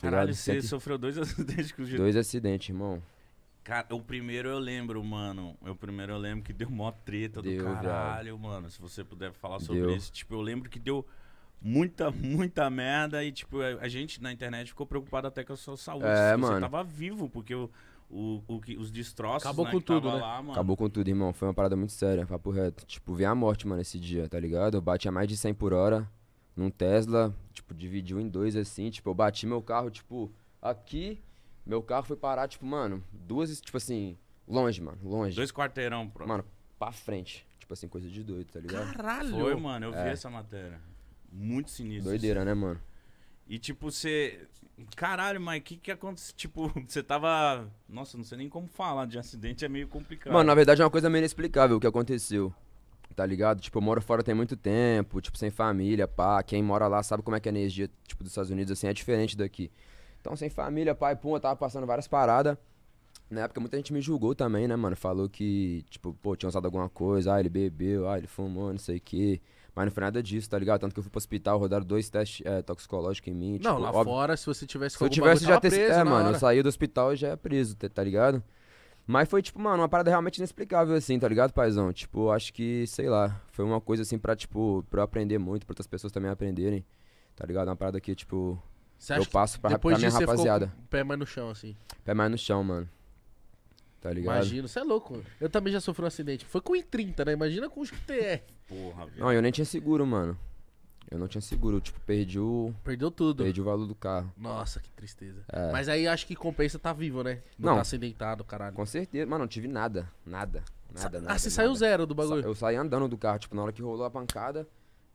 Caralho, você sofreu dois acidentes com o Dois acidentes, irmão. Cara, o primeiro eu lembro, mano. O primeiro eu lembro que deu mó treta deu, do caralho, cara. mano. Se você puder falar sobre deu. isso. Tipo, eu lembro que deu muita, muita merda. E, tipo, a, gente na internet ficou preocupado até com a sua saúde. É, mano. tava vivo, porque o, o, o os destroços. Acabou né, com tudo, né? Lá, Acabou com tudo, irmão. Foi uma parada muito séria, papo reto. Tipo, ver a morte, mano, esse dia, tá ligado? Eu bati a mais de 100 por hora num Tesla tipo, dividiu em dois, assim, tipo, eu bati meu carro, tipo, aqui, meu carro foi parar, tipo, mano, duas, tipo assim, longe, mano, longe. Dois quarteirão, pronto. Mano, pra frente. Tipo assim, coisa de doido, tá ligado? Caralho! Foi, mano, eu é. vi essa matéria. Muito sinistro. Doideira, assim. né, mano? E tipo, você. Caralho, mas o que que aconteceu? Tipo, você tava. Nossa, não sei nem como falar de acidente, é meio complicado. Mano, na verdade é uma coisa meio inexplicável o que aconteceu tá ligado? Tipo, eu moro fora tem muito tempo, tipo, sem família, pá. Quem mora lá sabe como é que a energia, tipo, dos Estados Unidos, assim, é diferente daqui. Então, sem família, pai, pum, eu tava passando várias paradas. Na época, muita gente me julgou também, né, mano? Falou que, tipo, pô, tinha usado alguma coisa, ah, ele bebeu, ah, ele fumou, não sei o quê. Mas não foi nada disso, tá ligado? Tanto que eu fui pro hospital, rodaram dois testes é, toxicológicos em mim. Não, tipo, lá óbvio... fora, se você tivesse Se eu tivesse já ter... É, mano, hora. eu saí do hospital e já é preso, tá, tá ligado? Mas foi, tipo, mano, uma parada realmente inexplicável, assim, tá ligado, paizão? Tipo, acho que, sei lá, foi uma coisa, assim, pra, tipo, pra eu aprender muito, pra outras pessoas também aprenderem, tá ligado? Uma parada que, tipo, eu passo pra, depois pra minha rapaziada. Você ficou pé mais no chão, assim. Pé mais no chão, mano. Tá ligado? imagina você é louco. Eu também já sofri um acidente. Foi com o I30, né? Imagina com os TR. Porra, velho. Não, eu nem tinha seguro, mano. Eu não tinha seguro, tipo, perdi o. Perdeu tudo. Perdi o valor do carro. Nossa, que tristeza. É. Mas aí acho que compensa tá vivo, né? Não, não tá acidentado, caralho. Com certeza, mano, não tive nada. Nada. Nada, Sa nada. Ah, você nada. saiu zero do bagulho? eu saí andando do carro, tipo, na hora que rolou a pancada,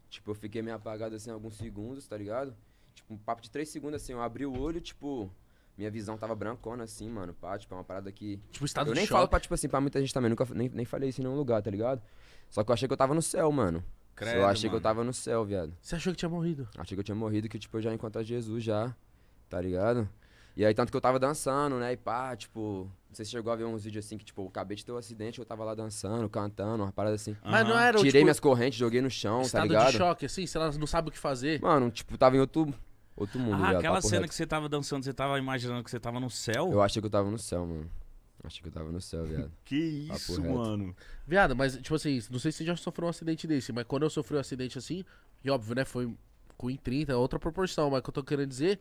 tipo, eu fiquei meio apagado assim alguns segundos, tá ligado? Tipo, um papo de três segundos, assim, eu abri o olho, tipo, minha visão tava brancona, assim, mano. Pá, tipo, é uma parada que. Tipo, estado Eu nem choque. falo pra, tipo assim, pra muita gente também. Nunca nem, nem falei isso em nenhum lugar, tá ligado? Só que eu achei que eu tava no céu, mano. Credo, eu achei mano. que eu tava no céu, viado. Você achou que tinha morrido? Achei que eu tinha morrido, que tipo, eu já encontrei Jesus já, tá ligado? E aí, tanto que eu tava dançando, né? E pá, tipo, não sei se chegou a ver uns vídeos assim que, tipo, eu acabei de ter um acidente, eu tava lá dançando, cantando, uma parada assim. Mas não era Tirei tipo, minhas correntes, joguei no chão, tá ligado? de choque, assim, sei lá, não sabe o que fazer. Mano, tipo, tava em outro, outro mundo, Ah, viado, aquela cena reto. que você tava dançando, você tava imaginando que você tava no céu? Eu achei que eu tava no céu, mano. Achei que eu tava no céu, viado. que isso, mano. Viado, mas, tipo assim, não sei se você já sofreu um acidente desse, mas quando eu sofri um acidente assim, e óbvio, né, foi com em 30, é outra proporção, mas o que eu tô querendo dizer,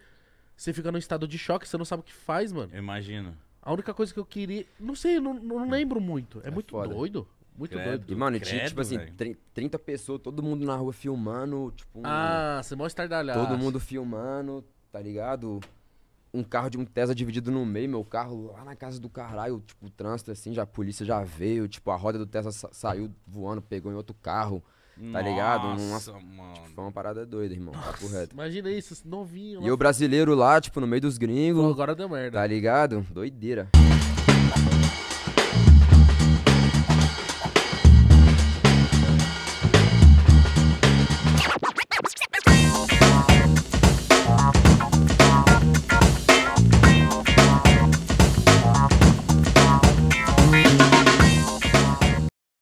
você fica num estado de choque, você não sabe o que faz, mano. Eu imagino. A única coisa que eu queria. Não sei, não, não hum. lembro muito. É, é muito foda. doido. Muito credo, doido. E, mano, credo, tinha, tipo assim, véio. 30 pessoas, todo mundo na rua filmando, tipo. Um... Ah, você é mostra estardalhado. Todo mundo filmando, tá ligado? um carro de um Tesla dividido no meio, meu carro lá na casa do caralho, tipo, o trânsito assim, já a polícia já veio, tipo, a roda do Tesla sa saiu voando, pegou em outro carro. Tá Nossa, ligado? Uma, mano. Tipo, foi uma parada doida, irmão. Nossa, correto. Imagina isso, novinho. Lá. E o brasileiro lá, tipo, no meio dos gringos. Pô, agora deu merda. Tá ligado? Doideira.